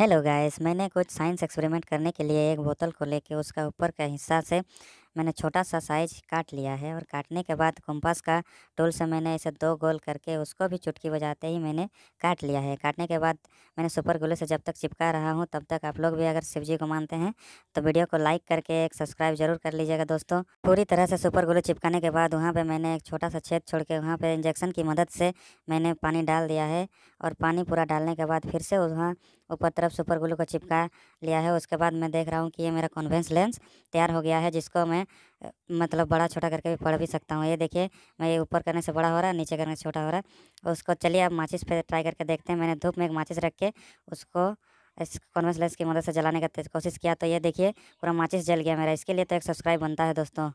hello guys मैंने कुछ science experiment करने के लिए एक बोतल को लेके उसका ऊपर का हिस्सा से मैंने छोटा सा साइज काट लिया है और काटने के बाद कंपास का टूल से मैंने ऐसे दो गोल करके उसको भी चुटकी बजाते ही मैंने काट लिया है काटने के बाद मैंने सुपर ग्लू से जब तक चिपका रहा हूँ तब तक आप लोग भी अगर शिव जी को मानते हैं तो वीडियो को लाइक करके एक सब्सक्राइब जरूर कर लीजिएगा दोस्तों पूरी तरह से सुपर ग्लू चिपकाने के बाद वहाँ पर मैंने एक छोटा सा छेद छोड़ के वहाँ पर इंजेक्शन की मदद से मैंने पानी डाल दिया है और पानी पूरा डालने के बाद फिर से वहाँ ऊपर तरफ सुपर ग्लू को चिपका लिया है उसके बाद मैं देख रहा हूँ कि ये मेरा कॉन्वेंस लेंस तैयार हो गया है जिसको मैं मतलब बड़ा छोटा करके भी पढ़ भी सकता हूँ ये देखिए मैं ये ऊपर करने से बड़ा हो रहा है नीचे करने से छोटा हो रहा है उसको चलिए अब माचिस पे ट्राई करके देखते हैं मैंने धूप में एक माचिस रख के उसको इस कॉन्वेंस लेंस की मदद से जलाने का कोशिश किया तो ये देखिए पूरा माचिस जल गया मेरा इसके लिए तो एक सब्सक्राइब बनता है दोस्तों